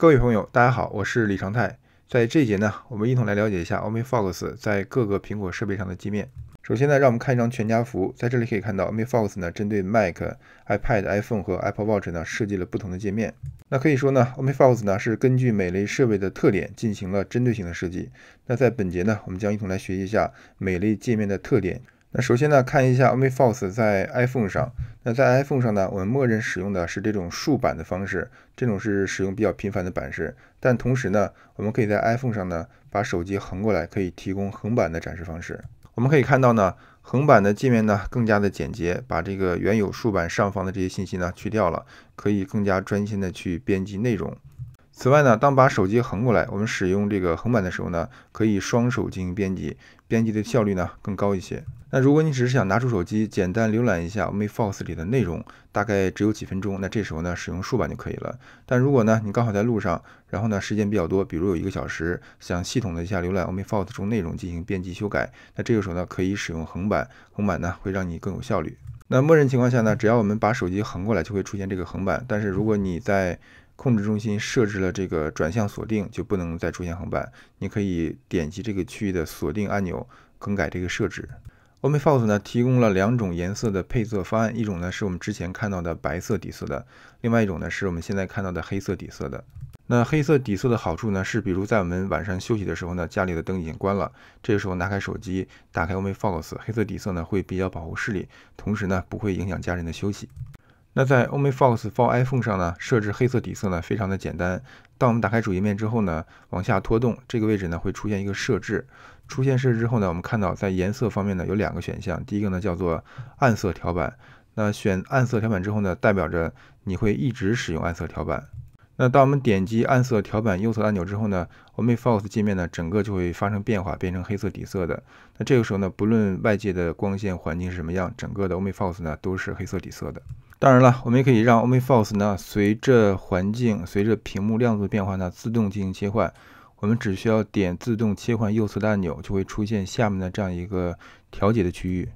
各位朋友，大家好，我是李长泰。在这节呢，我们一同来了解一下 OmniFox 在各个苹果设备上的界面。首先呢，让我们看一张全家福。在这里可以看到，OmniFox 呢针对 Mac、iPad、iPhone 和 Apple Watch 呢设计了不同的界面。那可以说呢，OmniFox 呢是根据每类设备的特点进行了针对性的设计。那在本节呢，我们将一同来学习一下每类界面的特点。那首先呢，看一下 m n i f o r c e 在 iPhone 上。那在 iPhone 上呢，我们默认使用的是这种竖版的方式，这种是使用比较频繁的版式。但同时呢，我们可以在 iPhone 上呢，把手机横过来，可以提供横版的展示方式。我们可以看到呢，横版的界面呢更加的简洁，把这个原有竖版上方的这些信息呢去掉了，可以更加专心的去编辑内容。此外呢，当把手机横过来，我们使用这个横版的时候呢，可以双手进行编辑，编辑的效率呢更高一些。那如果你只是想拿出手机简单浏览一下《o f f r c e 里的内容，大概只有几分钟，那这时候呢，使用竖版就可以了。但如果呢，你刚好在路上，然后呢，时间比较多，比如有一个小时，想系统地一下浏览《o f f r c e 中内容进行编辑修改，那这个时候呢，可以使用横版，横版呢会让你更有效率。那默认情况下呢，只要我们把手机横过来，就会出现这个横版。但是如果你在控制中心设置了这个转向锁定，就不能再出现横版。你可以点击这个区域的锁定按钮，更改这个设置。o m i f o x 呢提供了两种颜色的配色方案，一种呢是我们之前看到的白色底色的，另外一种呢是我们现在看到的黑色底色的。那黑色底色的好处呢是，比如在我们晚上休息的时候呢，家里的灯已经关了，这个时候拿开手机，打开 o m i f o x 黑色底色呢会比较保护视力，同时呢不会影响家人的休息。那在 o m i f o x for iPhone 上呢，设置黑色底色呢非常的简单。当我们打开主页面之后呢，往下拖动这个位置呢会出现一个设置。出现设置之后呢，我们看到在颜色方面呢有两个选项，第一个呢叫做暗色调板。那选暗色调板之后呢，代表着你会一直使用暗色调板。那当我们点击暗色调板右侧按钮之后呢，OmniFocus 界面呢整个就会发生变化，变成黑色底色的。那这个时候呢，不论外界的光线环境是什么样，整个的 OmniFocus 呢都是黑色底色的。当然了，我们也可以让 OmniFocus 呢随着环境、随着屏幕亮度的变化呢自动进行切换。我们只需要点自动切换右侧的按钮，就会出现下面的这样一个调节的区域。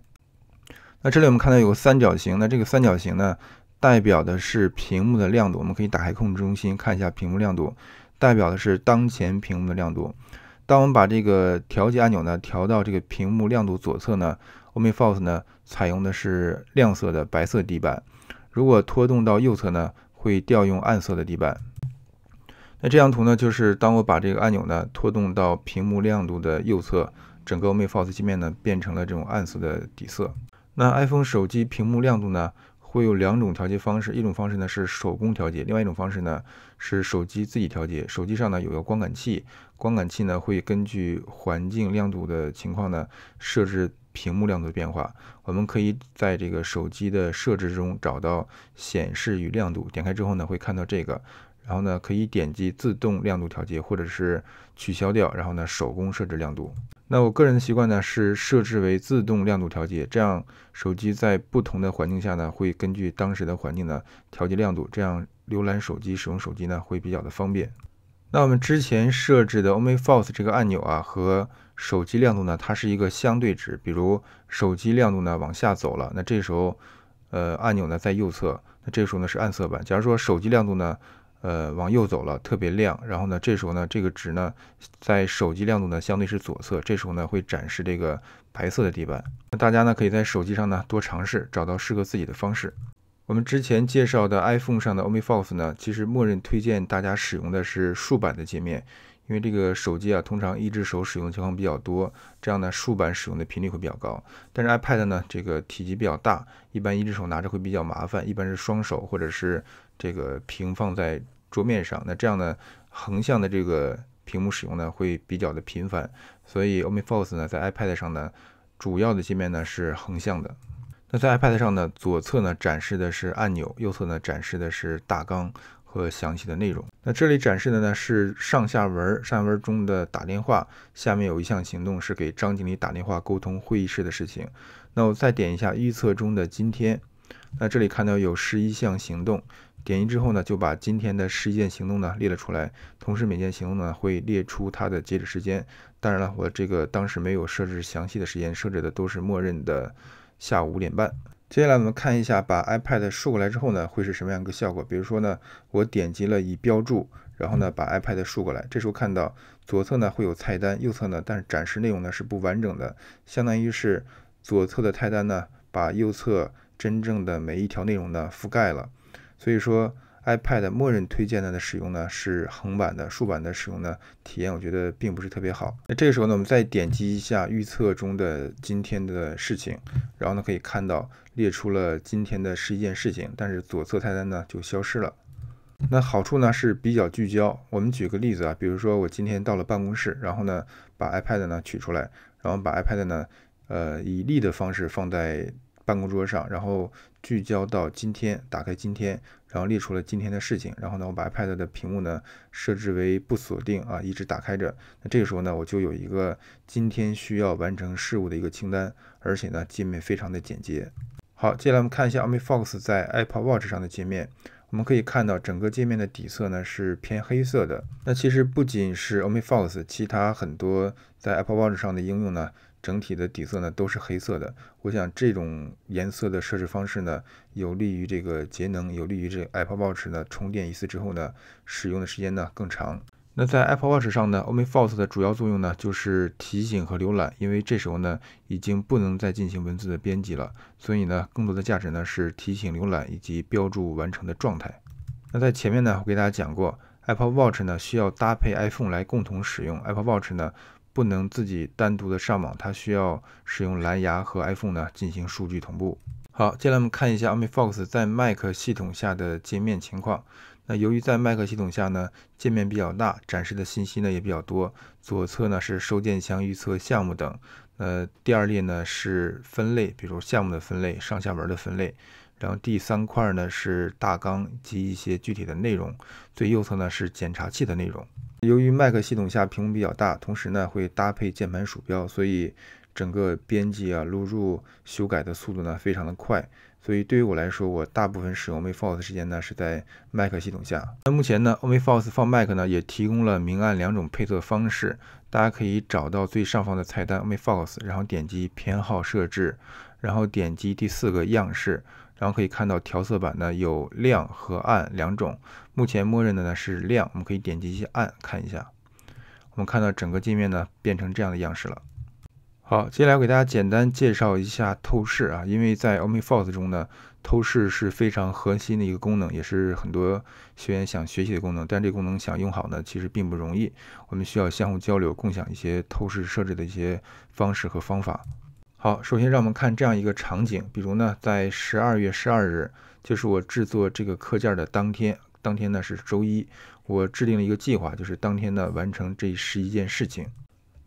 那这里我们看到有个三角形，那这个三角形呢，代表的是屏幕的亮度。我们可以打开控制中心，看一下屏幕亮度，代表的是当前屏幕的亮度。当我们把这个调节按钮呢，调到这个屏幕亮度左侧呢，Omi Force 呢，采用的是亮色的白色地板，如果拖动到右侧呢，会调用暗色的地板。那这张图呢，就是当我把这个按钮呢拖动到屏幕亮度的右侧，整个 Mate 4 0 e 机面呢变成了这种暗色的底色。那 iPhone 手机屏幕亮度呢会有两种调节方式，一种方式呢是手工调节，另外一种方式呢是手机自己调节。手机上呢有个光感器，光感器呢会根据环境亮度的情况呢设置屏幕亮度的变化。我们可以在这个手机的设置中找到显示与亮度，点开之后呢会看到这个。然后呢，可以点击自动亮度调节，或者是取消掉。然后呢，手工设置亮度。那我个人的习惯呢，是设置为自动亮度调节，这样手机在不同的环境下呢，会根据当时的环境呢调节亮度，这样浏览手机、使用手机呢会比较的方便。那我们之前设置的 Omni Force 这个按钮啊，和手机亮度呢，它是一个相对值。比如手机亮度呢往下走了，那这时候，呃，按钮呢在右侧，那这时候呢是暗色版。假如说手机亮度呢。呃，往右走了，特别亮。然后呢，这时候呢，这个值呢，在手机亮度呢，相对是左侧。这时候呢，会展示这个白色的地板。那大家呢，可以在手机上呢，多尝试，找到适合自己的方式。我们之前介绍的 iPhone 上的 o m n i f o c e 呢，其实默认推荐大家使用的是竖版的界面，因为这个手机啊，通常一只手使用的情况比较多，这样呢，竖版使用的频率会比较高。但是 iPad 呢，这个体积比较大，一般一只手拿着会比较麻烦，一般是双手或者是。这个平放在桌面上，那这样呢，横向的这个屏幕使用呢会比较的频繁，所以 OmniFocus 呢在 iPad 上呢，主要的界面呢是横向的。那在 iPad 上呢，左侧呢展示的是按钮，右侧呢展示的是大纲和详细的内容。那这里展示的呢是上下文，上下文中的打电话，下面有一项行动是给张经理打电话沟通会议室的事情。那我再点一下预测中的今天，那这里看到有十一项行动。点击之后呢，就把今天的十一件行动呢列了出来，同时每件行动呢会列出它的截止时间。当然了，我这个当时没有设置详细的时间，设置的都是默认的下午五点半。接下来我们看一下，把 iPad 竖过来之后呢，会是什么样一个效果？比如说呢，我点击了已标注，然后呢把 iPad 竖过来，这时候看到左侧呢会有菜单，右侧呢，但是展示内容呢是不完整的，相当于是左侧的菜单呢把右侧真正的每一条内容呢覆盖了。所以说，iPad 默认推荐它的使用呢是横版的，竖版的使用呢体验我觉得并不是特别好。那这个时候呢，我们再点击一下预测中的今天的事情，然后呢可以看到列出了今天的十一件事情，但是左侧菜单呢就消失了。那好处呢是比较聚焦。我们举个例子啊，比如说我今天到了办公室，然后呢把 iPad 呢取出来，然后把 iPad 呢呃以立的方式放在。办公桌上，然后聚焦到今天，打开今天，然后列出了今天的事情。然后呢，我把 iPad 的屏幕呢设置为不锁定啊，一直打开着。那这个时候呢，我就有一个今天需要完成事务的一个清单，而且呢，界面非常的简洁。好，接下来我们看一下 o m n i f o x 在 Apple Watch 上的界面。我们可以看到整个界面的底色呢是偏黑色的。那其实不仅是 o m n i f o x 其他很多在 Apple Watch 上的应用呢。整体的底色呢都是黑色的，我想这种颜色的设置方式呢有利于这个节能，有利于这 Apple Watch 呢充电一次之后呢使用的时间呢更长。那在 Apple Watch 上呢，OmniFocus 的主要作用呢就是提醒和浏览，因为这时候呢已经不能再进行文字的编辑了，所以呢更多的价值呢是提醒、浏览以及标注完成的状态。那在前面呢我给大家讲过，Apple Watch 呢需要搭配 iPhone 来共同使用，Apple Watch 呢。不能自己单独的上网，它需要使用蓝牙和 iPhone 呢进行数据同步。好，接下来我们看一下 OmniFox 在 Mac 系统下的界面情况。那由于在 Mac 系统下呢，界面比较大，展示的信息呢也比较多。左侧呢是收件箱、预测项目等。呃，第二列呢是分类，比如项目的分类、上下文的分类。然后第三块呢是大纲及一些具体的内容，最右侧呢是检查器的内容。由于 Mac 系统下屏幕比较大，同时呢会搭配键盘鼠标，所以整个编辑啊、录入、修改的速度呢非常的快。所以对于我来说，我大部分使用 m a y f o w e 的时间呢是在 Mac 系统下。那目前呢 o m i f o s e 放 Mac 呢也提供了明暗两种配色方式，大家可以找到最上方的菜单 o m i f o s e 然后点击偏好设置，然后点击第四个样式。然后可以看到调色板呢有亮和暗两种，目前默认的呢是亮，我们可以点击一下暗看一下。我们看到整个界面呢变成这样的样式了。好，接下来我给大家简单介绍一下透视啊，因为在 OmniFocus 中呢，透视是非常核心的一个功能，也是很多学员想学习的功能。但这个功能想用好呢，其实并不容易，我们需要相互交流，共享一些透视设置的一些方式和方法。好，首先让我们看这样一个场景，比如呢，在十二月十二日，就是我制作这个课件的当天，当天呢是周一，我制定了一个计划，就是当天呢完成这十一件事情。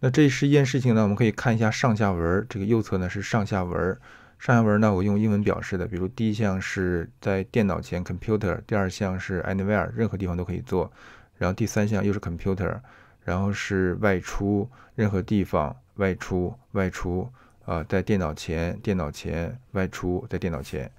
那这十一件事情呢，我们可以看一下上下文，这个右侧呢是上下文，上下文呢我用英文表示的，比如第一项是在电脑前 （computer），第二项是 anywhere，任何地方都可以做，然后第三项又是 computer，然后是外出，任何地方外出外出。啊，在电脑前，电脑前外出，在电脑前。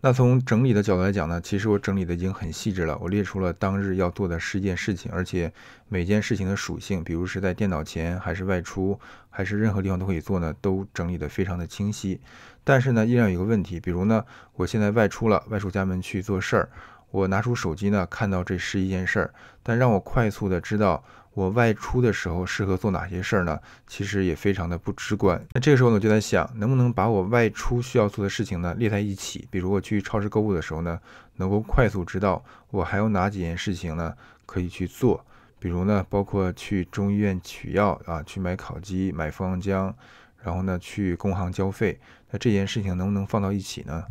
那从整理的角度来讲呢，其实我整理的已经很细致了。我列出了当日要做的十件事情，而且每件事情的属性，比如是在电脑前，还是外出，还是任何地方都可以做呢，都整理的非常的清晰。但是呢，依然有个问题，比如呢，我现在外出了，外出家门去做事儿，我拿出手机呢，看到这十一件事儿，但让我快速的知道。我外出的时候适合做哪些事儿呢？其实也非常的不直观。那这个时候呢，就在想，能不能把我外出需要做的事情呢列在一起？比如我去超市购物的时候呢，能够快速知道我还有哪几件事情呢可以去做。比如呢，包括去中医院取药啊，去买烤鸡、买蜂王浆，然后呢去工行交费。那这件事情能不能放到一起呢？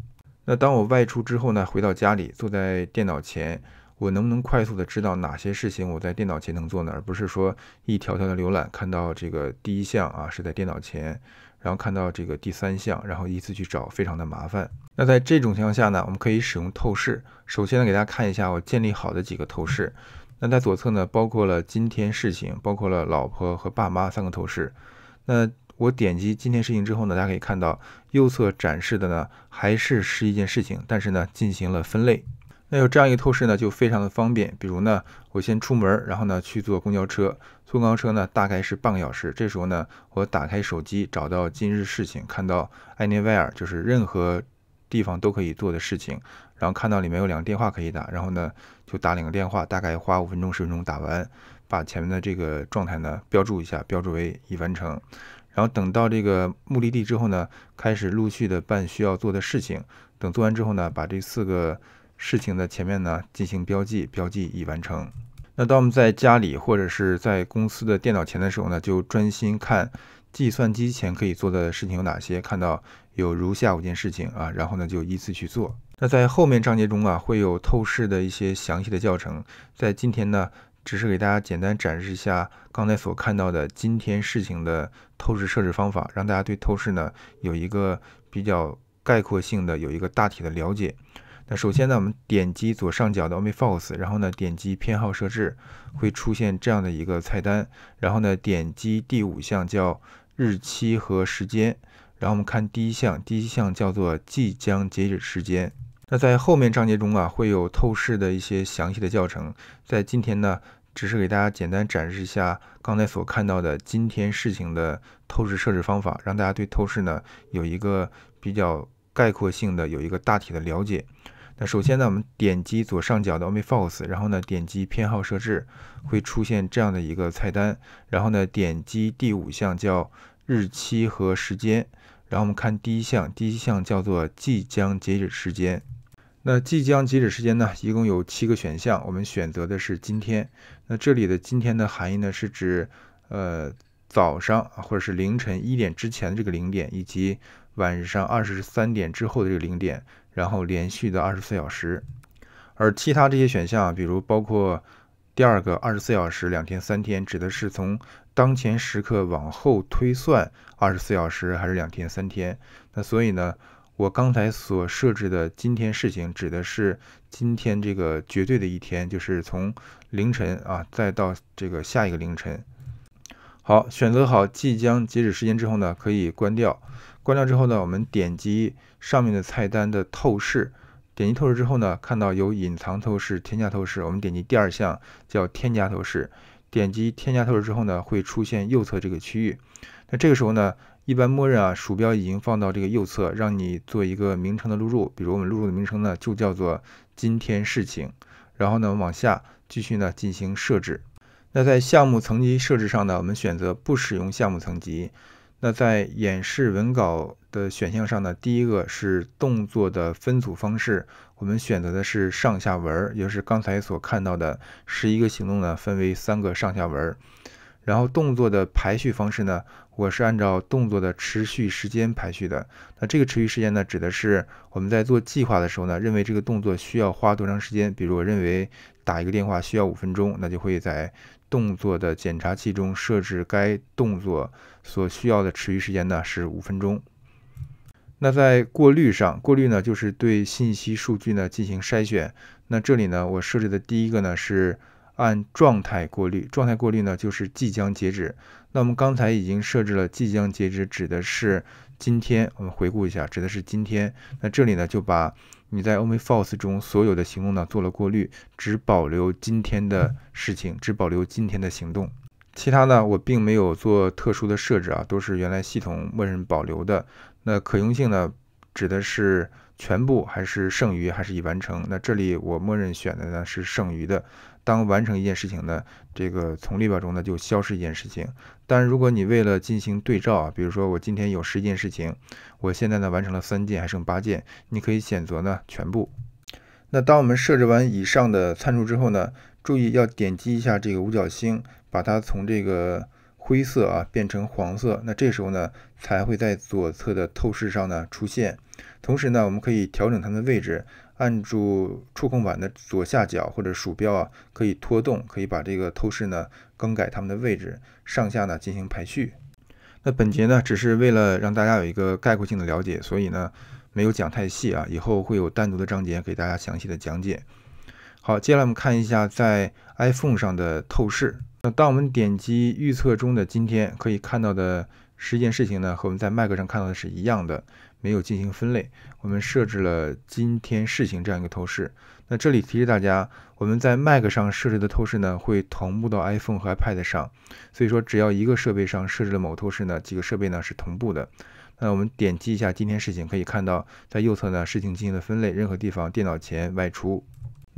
那当我外出之后呢，回到家里，坐在电脑前。我能不能快速的知道哪些事情我在电脑前能做呢？而不是说一条条的浏览，看到这个第一项啊是在电脑前，然后看到这个第三项，然后依次去找，非常的麻烦。那在这种情况下呢，我们可以使用透视。首先呢，给大家看一下我建立好的几个透视。那在左侧呢，包括了今天事情，包括了老婆和爸妈三个透视。那我点击今天事情之后呢，大家可以看到右侧展示的呢还是是一件事情，但是呢进行了分类。那有这样一个透视呢，就非常的方便。比如呢，我先出门，然后呢去坐公交车。坐公交车呢，大概是半个小时。这时候呢，我打开手机，找到今日事情，看到 anywhere，就是任何地方都可以做的事情。然后看到里面有两个电话可以打，然后呢就打两个电话，大概花五分钟十分钟打完，把前面的这个状态呢标注一下，标注为已完成。然后等到这个目的地之后呢，开始陆续的办需要做的事情。等做完之后呢，把这四个。事情的前面呢进行标记，标记已完成。那当我们在家里或者是在公司的电脑前的时候呢，就专心看计算机前可以做的事情有哪些。看到有如下五件事情啊，然后呢就依次去做。那在后面章节中啊，会有透视的一些详细的教程。在今天呢，只是给大家简单展示一下刚才所看到的今天事情的透视设置方法，让大家对透视呢有一个比较概括性的、有一个大体的了解。那首先呢，我们点击左上角的 OmniFocus，然后呢点击偏好设置，会出现这样的一个菜单，然后呢点击第五项叫日期和时间，然后我们看第一项，第一项叫做即将截止时间。那在后面章节中啊，会有透视的一些详细的教程，在今天呢，只是给大家简单展示一下刚才所看到的今天事情的透视设置方法，让大家对透视呢有一个比较概括性的有一个大体的了解。那首先呢，我们点击左上角的 OmniFocus，然后呢点击偏好设置，会出现这样的一个菜单，然后呢点击第五项叫日期和时间，然后我们看第一项，第一项叫做即将截止时间。那即将截止时间呢，一共有七个选项，我们选择的是今天。那这里的今天的含义呢，是指呃早上或者是凌晨一点之前的这个零点，以及晚上二十三点之后的这个零点。然后连续的二十四小时，而其他这些选项，比如包括第二个二十四小时、两天、三天，指的是从当前时刻往后推算二十四小时还是两天、三天？那所以呢，我刚才所设置的今天事情指的是今天这个绝对的一天，就是从凌晨啊再到这个下一个凌晨。好，选择好即将截止时间之后呢，可以关掉。关掉之后呢，我们点击。上面的菜单的透视，点击透视之后呢，看到有隐藏透视、添加透视，我们点击第二项叫添加透视。点击添加透视之后呢，会出现右侧这个区域。那这个时候呢，一般默认啊，鼠标已经放到这个右侧，让你做一个名称的录入。比如我们录入的名称呢，就叫做今天事情。然后呢，往下继续呢进行设置。那在项目层级设置上呢，我们选择不使用项目层级。那在演示文稿。呃，选项上呢，第一个是动作的分组方式，我们选择的是上下文，也就是刚才所看到的十一个行动呢，分为三个上下文。然后动作的排序方式呢，我是按照动作的持续时间排序的。那这个持续时间呢，指的是我们在做计划的时候呢，认为这个动作需要花多长时间。比如我认为打一个电话需要五分钟，那就会在动作的检查器中设置该动作所需要的持续时间呢是五分钟。那在过滤上，过滤呢就是对信息数据呢进行筛选。那这里呢，我设置的第一个呢是按状态过滤。状态过滤呢就是即将截止。那我们刚才已经设置了即将截止，指的是今天。我们回顾一下，指的是今天。那这里呢就把你在 OmniFocus 中所有的行动呢做了过滤，只保留今天的事情，只保留今天的行动。其他呢我并没有做特殊的设置啊，都是原来系统默认保留的。那可用性呢，指的是全部还是剩余还是已完成？那这里我默认选的呢是剩余的。当完成一件事情呢，这个从列表中呢就消失一件事情。但如果你为了进行对照啊，比如说我今天有十件事情，我现在呢完成了三件，还剩八件，你可以选择呢全部。那当我们设置完以上的参数之后呢，注意要点击一下这个五角星，把它从这个。灰色啊变成黄色，那这时候呢才会在左侧的透视上呢出现。同时呢，我们可以调整它们的位置，按住触控板的左下角或者鼠标啊，可以拖动，可以把这个透视呢更改它们的位置，上下呢进行排序。那本节呢只是为了让大家有一个概括性的了解，所以呢没有讲太细啊，以后会有单独的章节给大家详细的讲解。好，接下来我们看一下在 iPhone 上的透视。那当我们点击预测中的今天，可以看到的十件事情呢，和我们在 Mac 上看到的是一样的，没有进行分类。我们设置了今天事情这样一个透视。那这里提示大家，我们在 Mac 上设置的透视呢，会同步到 iPhone 和 iPad 上。所以说，只要一个设备上设置了某透视呢，几个设备呢是同步的。那我们点击一下今天事情，可以看到在右侧呢事情进行了分类，任何地方、电脑前、外出。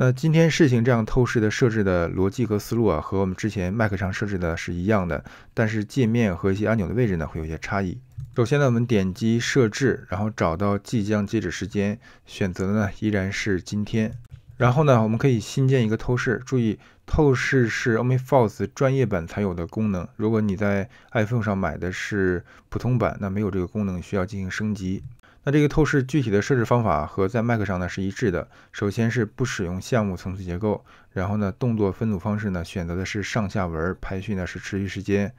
那今天事情这样透视的设置的逻辑和思路啊，和我们之前 Mac 上设置的是一样的，但是界面和一些按钮的位置呢，会有一些差异。首先呢，我们点击设置，然后找到即将截止时间，选择的呢依然是今天。然后呢，我们可以新建一个透视，注意透视是 o n l y f o c 专业版才有的功能。如果你在 iPhone 上买的是普通版，那没有这个功能，需要进行升级。那这个透视具体的设置方法和在 Mac 上呢是一致的。首先是不使用项目层次结构，然后呢动作分组方式呢选择的是上下文，排序呢是持续时间，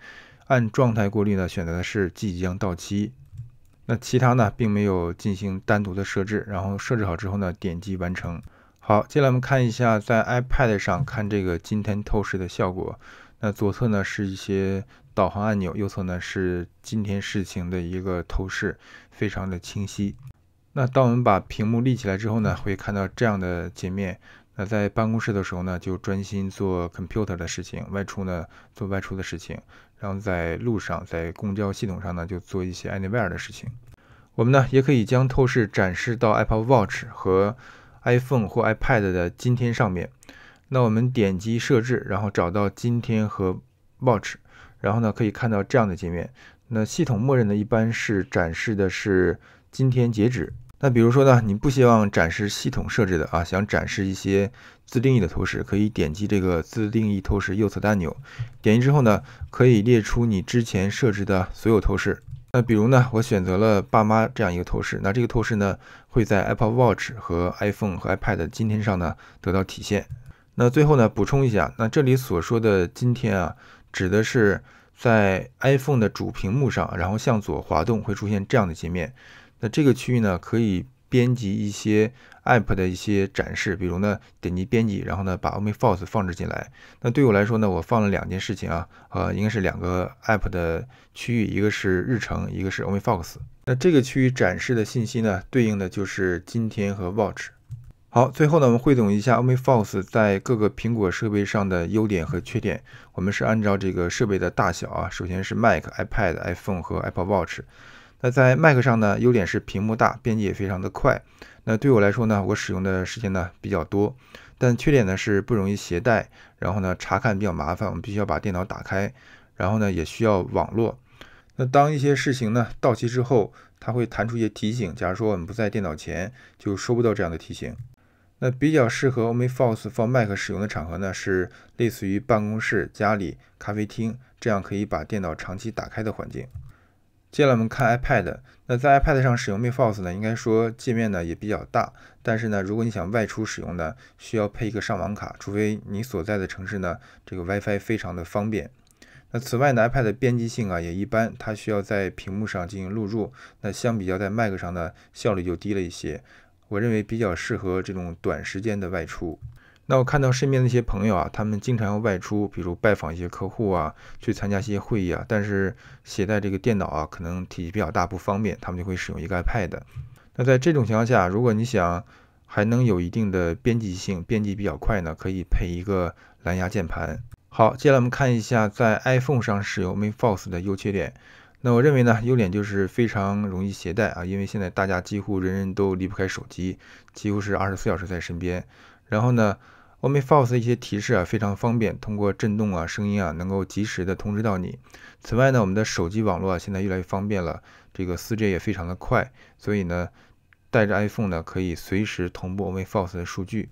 按状态过滤呢选择的是即将到期。那其他呢并没有进行单独的设置。然后设置好之后呢点击完成。好，接下来我们看一下在 iPad 上看这个今天透视的效果。那左侧呢是一些导航按钮，右侧呢是今天事情的一个透视，非常的清晰。那当我们把屏幕立起来之后呢，会看到这样的界面。那在办公室的时候呢，就专心做 computer 的事情；外出呢，做外出的事情；然后在路上，在公交系统上呢，就做一些 anywhere 的事情。我们呢，也可以将透视展示到 Apple Watch 和 iPhone 或 iPad 的今天上面。那我们点击设置，然后找到今天和 Watch，然后呢，可以看到这样的界面。那系统默认的一般是展示的是今天截止。那比如说呢，你不希望展示系统设置的啊，想展示一些自定义的透视，可以点击这个自定义透视右侧的按钮。点击之后呢，可以列出你之前设置的所有透视。那比如呢，我选择了爸妈这样一个透视。那这个透视呢，会在 Apple Watch 和 iPhone 和 iPad 今天上呢得到体现。那最后呢，补充一下，那这里所说的今天啊，指的是在 iPhone 的主屏幕上，然后向左滑动会出现这样的界面。那这个区域呢，可以编辑一些 App 的一些展示，比如呢，点击编辑，然后呢，把 OmniFocus 放置进来。那对我来说呢，我放了两件事情啊，呃，应该是两个 App 的区域，一个是日程，一个是 OmniFocus。那这个区域展示的信息呢，对应的就是今天和 Watch。好，最后呢，我们汇总一下 OmniFocus 在各个苹果设备上的优点和缺点。我们是按照这个设备的大小啊，首先是 Mac、iPad、iPhone 和 Apple Watch。那在 Mac 上呢，优点是屏幕大，编辑也非常的快。那对我来说呢，我使用的时间呢比较多，但缺点呢是不容易携带，然后呢查看比较麻烦，我们必须要把电脑打开，然后呢也需要网络。那当一些事情呢到期之后，它会弹出一些提醒。假如说我们不在电脑前，就收不到这样的提醒。那比较适合 Mac 使用的场合呢，是类似于办公室、家里、咖啡厅这样可以把电脑长期打开的环境。接下来我们看 iPad，那在 iPad 上使用 Mac OS 呢，应该说界面呢也比较大，但是呢，如果你想外出使用呢，需要配一个上网卡，除非你所在的城市呢这个 WiFi 非常的方便。那此外，iPad 呢的编辑性啊也一般，它需要在屏幕上进行录入，那相比较在 Mac 上呢，效率就低了一些。我认为比较适合这种短时间的外出。那我看到身边的一些朋友啊，他们经常要外出，比如拜访一些客户啊，去参加一些会议啊，但是携带这个电脑啊，可能体积比较大，不方便，他们就会使用一个 iPad。那在这种情况下，如果你想还能有一定的编辑性，编辑比较快呢，可以配一个蓝牙键盘。好，接下来我们看一下在 iPhone 上使用 m a c f o c e 的优缺点。那我认为呢，优点就是非常容易携带啊，因为现在大家几乎人人都离不开手机，几乎是二十四小时在身边。然后呢，o 欧 i force 一些提示啊，非常方便，通过震动啊、声音啊，能够及时的通知到你。此外呢，我们的手机网络啊，现在越来越方便了，这个 4G 也非常的快，所以呢，带着 iPhone 呢，可以随时同步 o 欧 i force 的数据。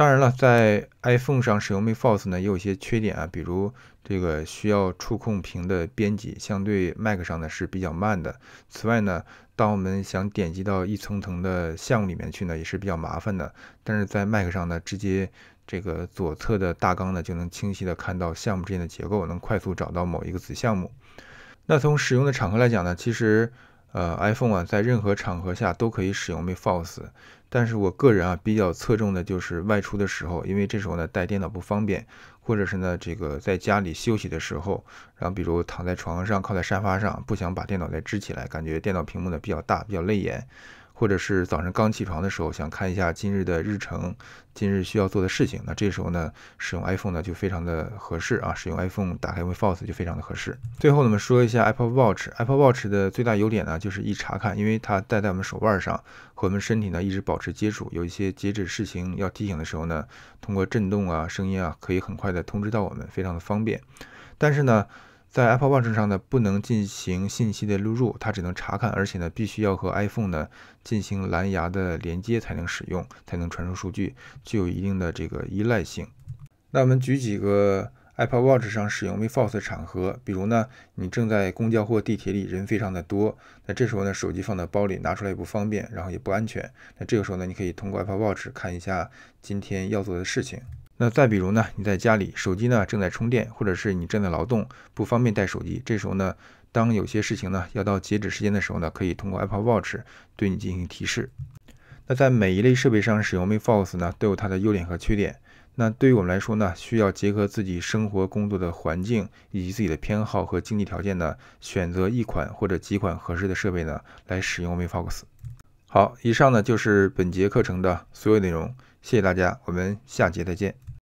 当然了，在 iPhone 上使用 m i fos 呢，也有一些缺点啊，比如这个需要触控屏的编辑相对 Mac 上呢是比较慢的。此外呢，当我们想点击到一层层的项目里面去呢，也是比较麻烦的。但是在 Mac 上呢，直接这个左侧的大纲呢，就能清晰的看到项目之间的结构，能快速找到某一个子项目。那从使用的场合来讲呢，其实。呃，iPhone 啊，在任何场合下都可以使用 m a f o r c e 但是我个人啊比较侧重的就是外出的时候，因为这时候呢带电脑不方便，或者是呢这个在家里休息的时候，然后比如躺在床上靠在沙发上，不想把电脑再支起来，感觉电脑屏幕呢比较大，比较累眼。或者是早上刚起床的时候，想看一下今日的日程，今日需要做的事情，那这时候呢，使用 iPhone 呢就非常的合适啊，使用 iPhone 打开 w e f l t 就非常的合适。最后呢，我们说一下 Apple Watch。Apple Watch 的最大优点呢，就是一查看，因为它戴在我们手腕上，和我们身体呢一直保持接触，有一些截止事情要提醒的时候呢，通过震动啊、声音啊，可以很快的通知到我们，非常的方便。但是呢，在 Apple Watch 上呢，不能进行信息的录入，它只能查看，而且呢，必须要和 iPhone 呢进行蓝牙的连接才能使用，才能传输数据，具有一定的这个依赖性。那我们举几个 Apple Watch 上使用 WeForce 的场合，比如呢，你正在公交或地铁里，人非常的多，那这时候呢，手机放在包里拿出来也不方便，然后也不安全，那这个时候呢，你可以通过 Apple Watch 看一下今天要做的事情。那再比如呢，你在家里手机呢正在充电，或者是你正在劳动不方便带手机，这时候呢，当有些事情呢要到截止时间的时候呢，可以通过 Apple Watch 对你进行提示。那在每一类设备上使用 May Fox 呢，都有它的优点和缺点。那对于我们来说呢，需要结合自己生活工作的环境以及自己的偏好和经济条件呢，选择一款或者几款合适的设备呢来使用 May Fox。好，以上呢就是本节课程的所有内容，谢谢大家，我们下节再见。